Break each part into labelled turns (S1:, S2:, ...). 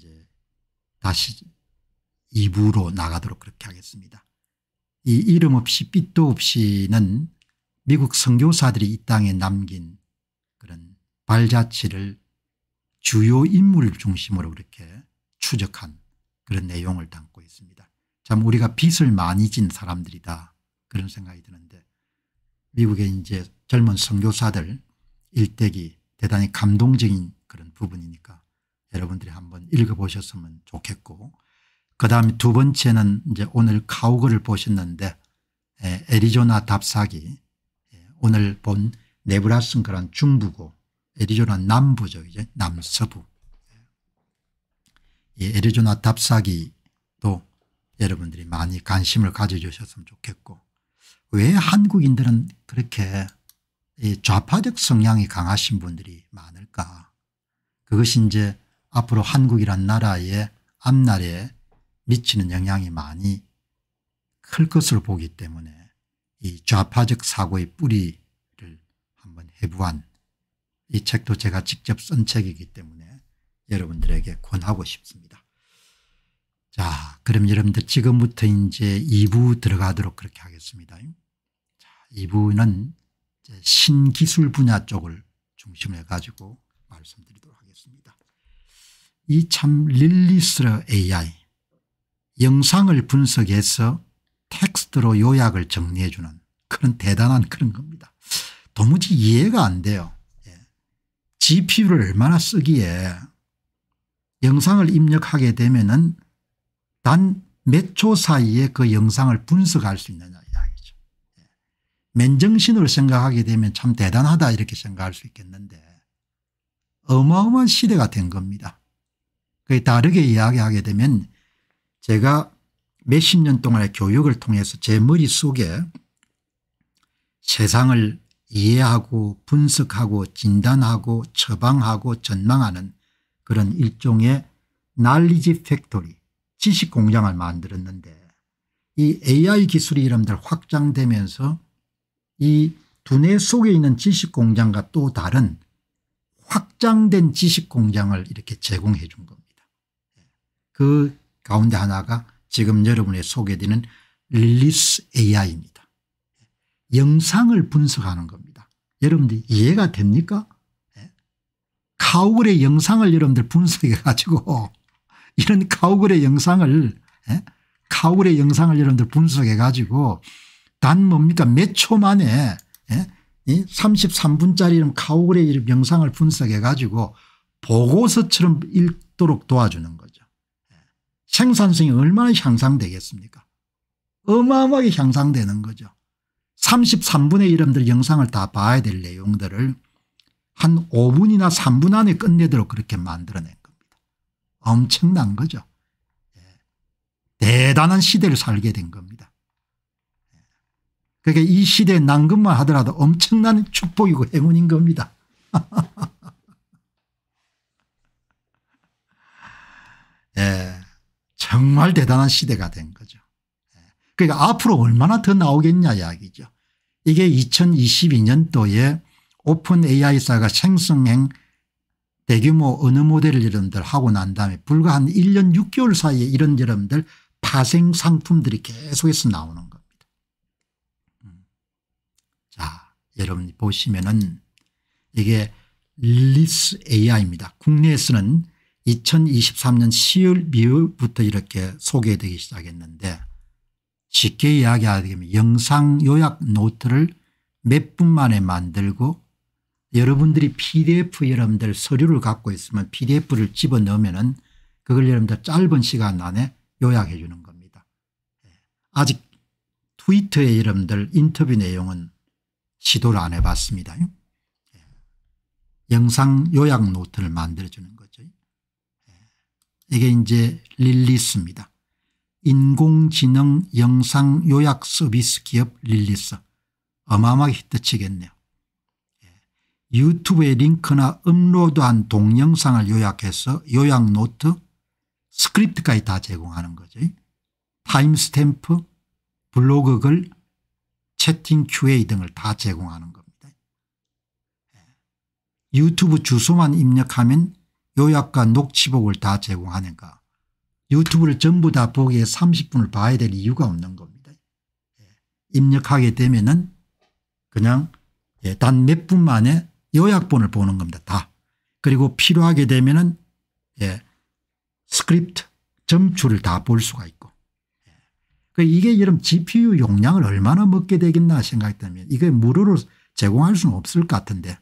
S1: 이제 다시 2부로 나가도록 그렇게 하겠습니다. 이 이름 없이 빛도 없이는 미국 선교사들이 이 땅에 남긴 그런 발자취를 주요 인물 중심으로 그렇게 추적한 그런 내용을 담고 있습니다. 참 우리가 빛을 많이 진 사람들이다 그런 생각이 드는데 미국의 이제 젊은 선교사들 일대기 대단히 감동적인 그런 부분이니까 여러분들이 한번 읽어보셨으면 좋겠고 그다음 두 번째는 이제 오늘 카우그를 보셨는데 에리조나 답사기 오늘 본 네브라스크란 중부고 에리조나 남부죠 이제 남서부 이 애리조나 답사기도 여러분들이 많이 관심을 가져주셨으면 좋겠고 왜 한국인들은 그렇게 좌파적 성향이 강하신 분들이 많을까 그것이 이제 앞으로 한국이란 나라의 앞날에 미치는 영향이 많이 클것으로 보기 때문에 이 좌파적 사고의 뿌리를 한번 해부한 이 책도 제가 직접 쓴 책이기 때문에 여러분들에게 권하고 싶습니다. 자 그럼 여러분들 지금부터 이제 2부 들어가도록 그렇게 하겠습니다. 자, 2부는 신기술 분야 쪽을 중심해 가지고 말씀드리도록 하겠습니다. 이참 릴리스러 AI 영상을 분석해서 텍스트로 요약을 정리해주는 그런 대단한 그런 겁니다. 도무지 이해가 안 돼요. 예. GPU를 얼마나 쓰기에 영상을 입력하게 되면은 단 몇 초 사이에 그 영상을 분석할 수 있느냐 이야기죠. 예. 맨정신으로 생각하게 되면 참 대단하다 이렇게 생각할 수 있겠는데 어마어마한 시대가 된 겁니다. 그에 다르게 이야기하게 되면 제가 몇 십 년 동안의 교육을 통해서 제 머릿속에 세상을 이해하고 분석하고 진단하고 처방하고 전망하는 그런 일종의 날리지 팩토리 지식 공장을 만들었는데 이 AI 기술이 여러분들 확장되면서 이 두뇌 속에 있는 지식 공장과 또 다른 확장된 지식 공장을 이렇게 제공해 준 겁니다. 그 가운데 하나가 지금 여러분의 소개되는 릴리스 AI입니다. 영상을 분석하는 겁니다. 여러분들 이해가 됩니까? 예. 카우글의 영상을 여러분들 분석해 가지고 이런 카우글의 영상을 예. 카우글의 영상을 여러분들 분석해 가지고 단 뭡니까 몇 초 만에 33분짜리 예. 카우글의 영상을 분석해 가지고 보고서처럼 읽도록 도와주는 거죠. 생산성이 얼마나 향상되겠습니까 어마어마하게 향상되는 거죠. 33분의 이름들 영상을 다 봐야 될 내용들을 한 5분이나 3분 안에 끝내도록 그렇게 만들어낸 겁니다. 엄청난 거죠. 예. 대단한 시대를 살게 된 겁니다. 예. 그러이 그러니까 시대에 난 것만 하더라도 엄청난 축복이고 행운인 겁니다. 예. 정말 대단한 시대가 된 거죠. 예. 그러니까 앞으로 얼마나 더 나오겠냐 이야기죠. 이게 2022년도에 오픈 AI사가 생성행 대규모 언어 모델을 여러분들 하고 난 다음에 불과 한 1년 6개월 사이에 이런 여러분들 파생 상품들이 계속해서 나오는 겁니다. 음. 자, 여러분 보시면은 이게 릴리스 AI입니다. 국내에서는 2023년 10월 미부터 이렇게 소개되기 시작했는데 쉽게 이야기하자면 영상 요약 노트를 몇 분 만에 만들고 여러분들이 pdf 여러분들 서류를 갖고 있으면 pdf를 집어넣으면 은 그걸 여러분들 짧은 시간 안에 요약해 주는 겁니다. 예. 아직 트위터에 여러분들 인터뷰 내용은 시도를 안 해봤습니다. 예. 영상 요약 노트를 만들어주는 겁니다. 이게 이제 릴리스입니다. 인공지능 영상 요약 서비스 기업 릴리스. 어마어마하게 히트치겠네요. 예. 유튜브의 링크나 업로드한 동영상을 요약해서 요약 노트, 스크립트까지 다 제공하는 거죠. 타임스탬프, 블로그 글, 채팅 QA 등을 다 제공하는 겁니다. 예. 유튜브 주소만 입력하면 요약과 녹취복을 다 제공하는가 유튜브를 전부 다 보기에 30분을 봐야 될 이유가 없는 겁니다. 예. 입력하게 되면 은 그냥 예, 단몇 분 만에 요약본을 보는 겁니다. 다. 그리고 필요하게 되면 은 예, 스크립트 점추를 다볼 수가 있고 예. 그 이게 이런 GPU 용량을 얼마나 먹게 되겠나 생각했다면 이게 무료로 제공할 수는 없을 것 같은데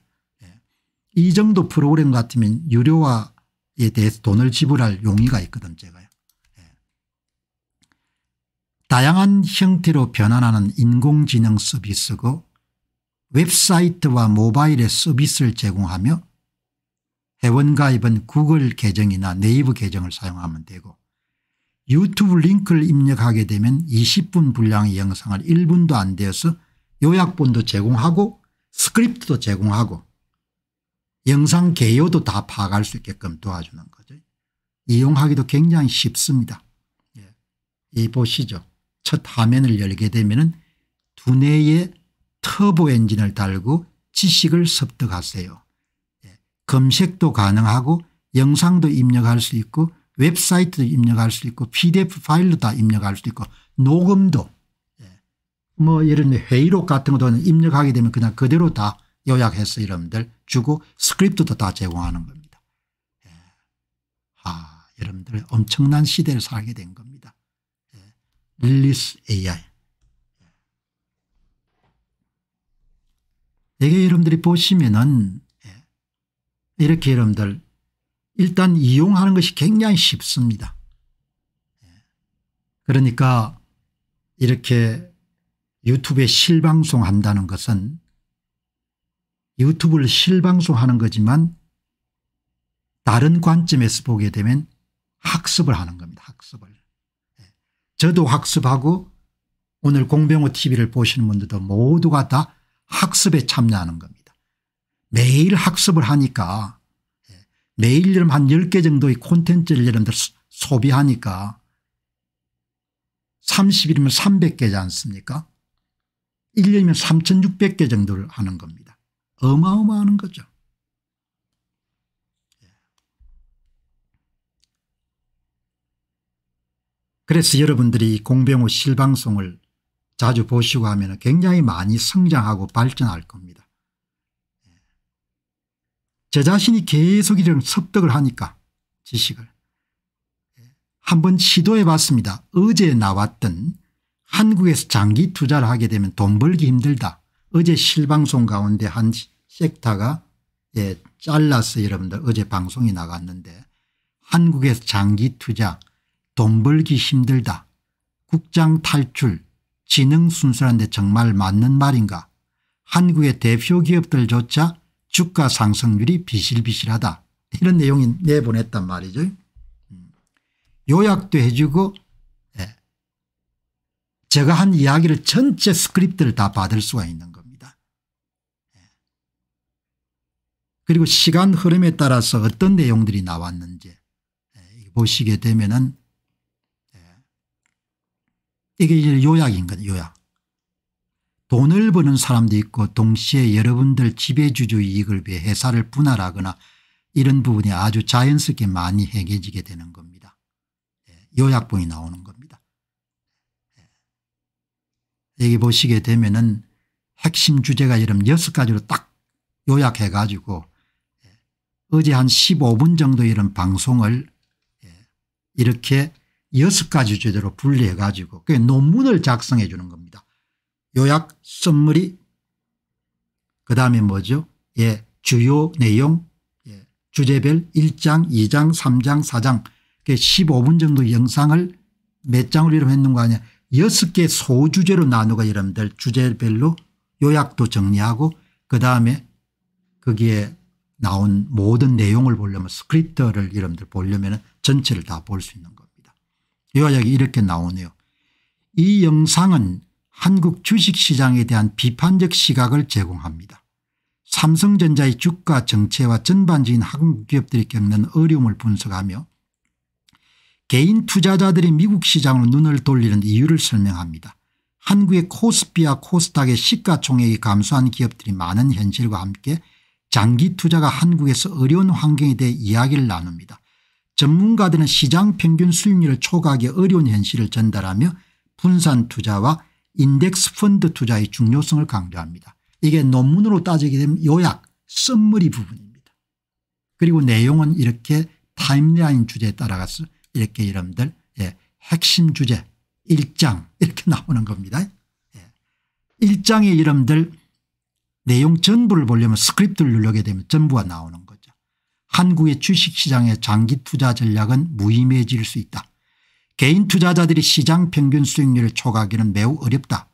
S1: 이 정도 프로그램 같으면 유료화에 대해서 돈을 지불할 용의가 있거든 제가요. 예. 다양한 형태로 변환하는 인공지능 서비스고 웹사이트와 모바일의 서비스를 제공하며 회원가입은 구글 계정이나 네이버 계정을 사용하면 되고 유튜브 링크를 입력하게 되면 20분 분량의 영상을 1분도 안 되어서 요약본도 제공하고 스크립트도 제공하고 영상 개요도 다 파악할 수 있게끔 도와주는 거죠. 이용하기도 굉장히 쉽습니다. 예. 이 보시죠. 첫 화면을 열게 되면 두뇌에 터보 엔진을 달고 지식을 습득하세요. 예. 검색도 가능하고 영상도 입력할 수 있고 웹사이트도 입력할 수 있고 pdf 파일도 다 입력할 수 있고 녹음도 예. 뭐 이런 회의록 같은 것도 입력하게 되면 그냥 그대로 다 요약해서 여러분들 주고 스크립트도 다 제공하는 겁니다. 예. 아, 여러분들 엄청난 시대를 살게 된 겁니다. 예. 릴리스 AI. 예. 이게 여러분들이 보시면은 예. 이렇게 여러분들 일단 이용하는 것이 굉장히 쉽습니다. 예. 그러니까 이렇게 유튜브에 실방송 한다는 것은 유튜브를 실방송하는 거지만 다른 관점에서 보게 되면 학습을 하는 겁니다. 학습을. 예. 저도 학습하고 오늘 공병호 tv를 보시는 분들도 모두가 다 학습에 참여하는 겁니다. 매일 학습을 하니까 예. 매일 여러한 10개 정도의 콘텐츠를 여러분들 소비하니까 30일이면 300개지 않습니까 1년이면 3600개 정도를 하는 겁니다. 어마어마한 거죠. 그래서 여러분들이 공병호 실방송을 자주 보시고 하면 굉장히 많이 성장하고 발전할 겁니다. 저 자신이 계속 이런 섭득을 하니까 지식을 한 번 시도해 봤습니다. 어제 나왔던 한국에서 장기 투자를 하게 되면 돈 벌기 힘들다. 어제 실방송 가운데 한 섹타가 예, 잘라서 여러분들 어제 방송이 나갔는데 한국에서 장기 투자 돈 벌기 힘들다 국장 탈출 지능 순수한데 정말 맞는 말인가 한국의 대표 기업들조차 주가 상승률이 비실비실하다 이런 내용이 내보냈단 말이죠. 음. 요약도 해주고 제가 한 이야기를 전체 스크립트를 다 받을 수가 있는 겁니다. 예. 그리고 시간 흐름에 따라서 어떤 내용들이 나왔는지 예, 보시게 되면은 예. 이게 이제 요약인 건 요약. 돈을 버는 사람도 있고 동시에 여러분들 지배주주 이익을 위해 회사를 분할하거나 이런 부분이 아주 자연스럽게 많이 해결지게 되는 겁니다. 요약본이 나오는 겁니다. 여기 보시게 되면은 핵심 주제가 여름 6가지로 딱 요약해 가지고 예, 어제 한 15분 정도 이런 방송을 예, 이렇게 여섯 가지 주제로 분리해 가지고 그 논문을 작성해 주는 겁니다. 요약 선물이 그다음에 뭐죠 예 주요 내용 예, 주제별 1장 2장 3장 4장 그 15분 정도 영상을 몇 장을 이름 했는 거 아니야 여섯 개 소주제로 나누고 여러분들 주제별로 요약도 정리하고 그다음에 거기에 나온 모든 내용을 보려면 스크립트를 여러분들 보려면 전체를 다 볼 수 있는 겁니다. 요약이 이렇게 나오네요. 이 영상은 한국 주식시장에 대한 비판적 시각을 제공합니다. 삼성전자의 주가 정체와 전반적인 한국 기업들이 겪는 어려움을 분석하며 개인 투자자들이 미국 시장으로 눈을 돌리는 이유를 설명합니다. 한국의 코스피와 코스닥의 시가총액이 감소한 기업들이 많은 현실과 함께 장기 투자가 한국에서 어려운 환경에 대해 이야기를 나눕니다. 전문가들은 시장 평균 수익률을 초과하기 어려운 현실을 전달하며 분산 투자와 인덱스 펀드 투자의 중요성을 강조합니다. 이게 논문으로 따지게 되면 요약, 썸머리 부분입니다. 그리고 내용은 이렇게 타임라인 주제에 따라가서 이렇게 여러분들 예, 핵심 주제 1장 이렇게 나오는 겁니다. 예. 1장의 여러분들 내용 전부를 보려면 스크립트를 누르게 되면 전부가 나오는 거죠. 한국의 주식시장의 장기 투자 전략은 무의미해질 수 있다. 개인 투자자들이 시장 평균 수익률을 초과하기는 매우 어렵다.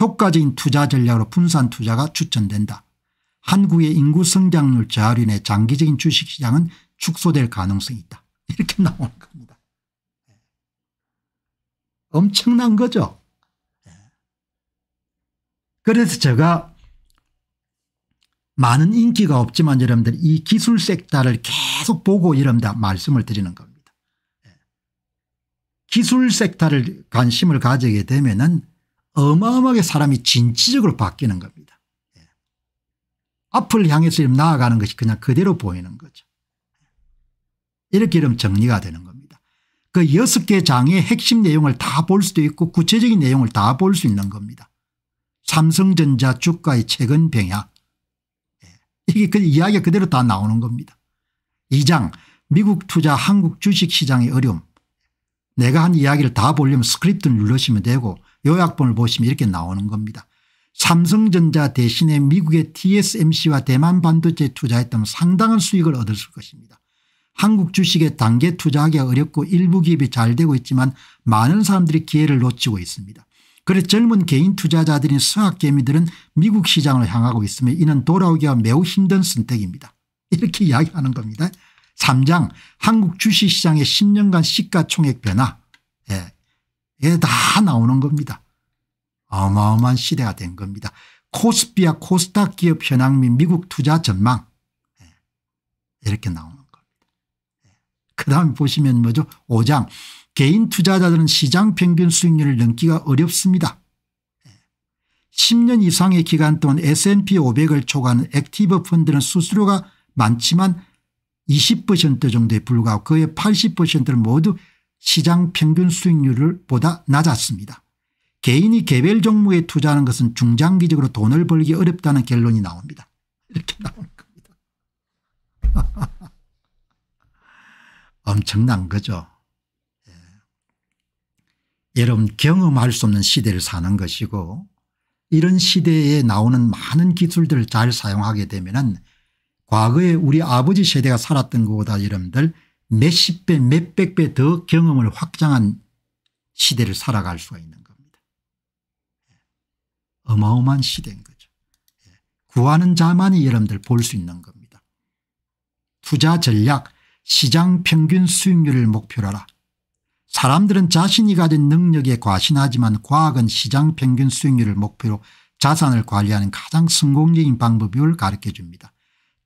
S1: 효과적인 투자 전략으로 분산 투자가 추천된다. 한국의 인구 성장률 저하로 인해 장기적인 주식시장은 축소될 가능성이 있다. 이렇게 나오는 겁니다. 엄청난 거죠. 그래서 제가 많은 인기가 없지만 여러분들 이 기술 섹터를 계속 보고 이러분들 말씀을 드리는 겁니다. 예. 기술 섹터를 관심을 가지게 되면 은 어마어마하게 사람이 진취적으로 바뀌는 겁니다. 예. 앞을 향해서 나아가는 것이 그냥 그대로 보이는 거죠. 이렇게 이름 정리가 되는 겁니다. 그 여섯 개 장의 핵심 내용을 다 볼 수도 있고 구체적인 내용을 다 볼 수 있는 겁니다. 삼성전자 주가의 최근 병약. 예. 이게 그이야기 그대로 다 나오는 겁니다. 2장 미국 투자 한국 주식시장의 어려움. 내가 한 이야기를 다 보려면 스크립트를 눌러시면 되고 요약본을 보시면 이렇게 나오는 겁니다. 삼성전자 대신에 미국의 TSMC와 대만 반도체 투자했던 상당한 수익을 얻을 것입니다. 한국 주식에 단계 투자하기가 어렵고 일부 기업이 잘 되고 있지만 많은 사람들이 기회를 놓치고 있습니다. 그래서 젊은 개인 투자자들인 수학개미들은 미국 시장을 향하고 있으며 이는 돌아오기가 매우 힘든 선택입니다. 이렇게 이야기하는 겁니다. 3장 한국 주식시장의 10년간 시가총액 변화 예, 예, 다 나오는 겁니다. 어마어마한 시대가 된 겁니다. 코스피와 코스닥 기업 현황 및 미국 투자 전망 예, 이렇게 나옵니다 그다음에 보시면 뭐죠 5장 개인 투자자들은 시장 평균 수익률을 넘기가 어렵습니다. 10년 이상의 기간 동안 S&P 500을 초과하는 액티브 펀드는 수수료가 많지만 20% 정도에 불과하고 그의 80%를 모두 시장 평균 수익률을 보다 낮았습니다. 개인이 개별 종목에 투자하는 것은 중장기적으로 돈을 벌기 어렵다는 결론이 나옵니다. 이렇게 나온 겁니다. 엄청난 거죠. 예. 여러분 경험할 수 없는 시대를 사는 것이고 이런 시대에 나오는 많은 기술들을 잘 사용하게 되면 과거에 우리 아버지 세대가 살았던 것보다 여러분들 몇십 배 몇백 배 더 경험을 확장한 시대를 살아갈 수가 있는 겁니다. 예. 어마어마한 시대인 거죠. 예. 구하는 자만이 여러분들 볼 수 있는 겁니다. 투자 전략 시장 평균 수익률을 목표로 하라. 사람들은 자신이 가진 능력에 과신하지만 과학은 시장 평균 수익률을 목표로 자산을 관리하는 가장 성공적인 방법을 가르쳐줍니다.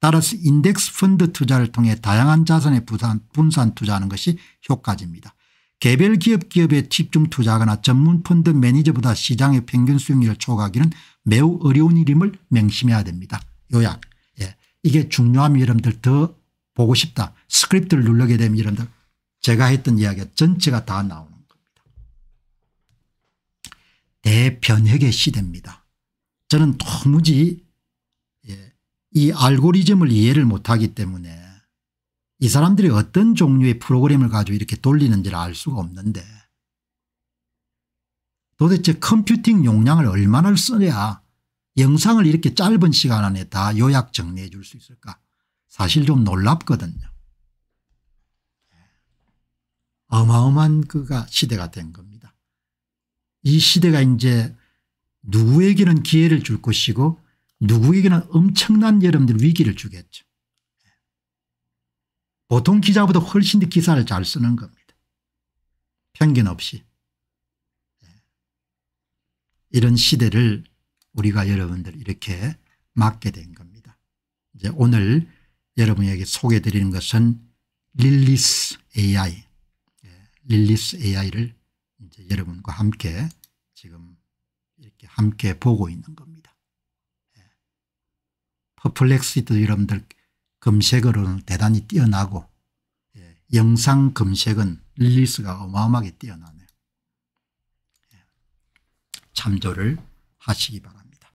S1: 따라서 인덱스 펀드 투자를 통해 다양한 자산에 분산, 분산 투자하는 것이 효과적입니다. 개별 기업 기업에 집중 투자하거나 전문 펀드 매니저보다 시장의 평균 수익률을 초과하기는 매우 어려운 일임을 명심해야 됩니다. 요약. 예. 이게 중요함이 여러분들 더 보고 싶다. 스크립트를 누르게 되면 이런다. 제가 했던 이야기가 전체가 다 나오는 겁니다. 대변혁의 시대입니다. 저는 도무지 예, 이 알고리즘을 이해를 못하기 때문에 이 사람들이 어떤 종류의 프로그램을 가지고 이렇게 돌리는지를 알 수가 없는데 도대체 컴퓨팅 용량을 얼마나 써야 영상을 이렇게 짧은 시간 안에 다 요약 정리해 줄 수 있을까 사실 좀 놀랍거든요. 어마어마한 그가 시대가 된 겁니다. 이 시대가 이제 누구에게는 기회를 줄 것이고 누구에게는 엄청난 여러분들 위기를 주겠죠. 보통 기자보다 훨씬 더 기사를 잘 쓰는 겁니다. 편견 없이. 이런 시대를 우리가 여러분들 이렇게 맞게 된 겁니다. 이제 오늘 여러분에게 소개해 드리는 것은 릴리스 AI 예, 릴리스 AI를 이제 여러분과 함께 지금 이렇게 함께 보고 있는 겁니다. 예. 퍼플렉시도 여러분들 검색으로는 대단히 뛰어나고 예, 영상 검색은 릴리스가 어마어마하게 뛰어나네요. 참조를 하시기 바랍니다.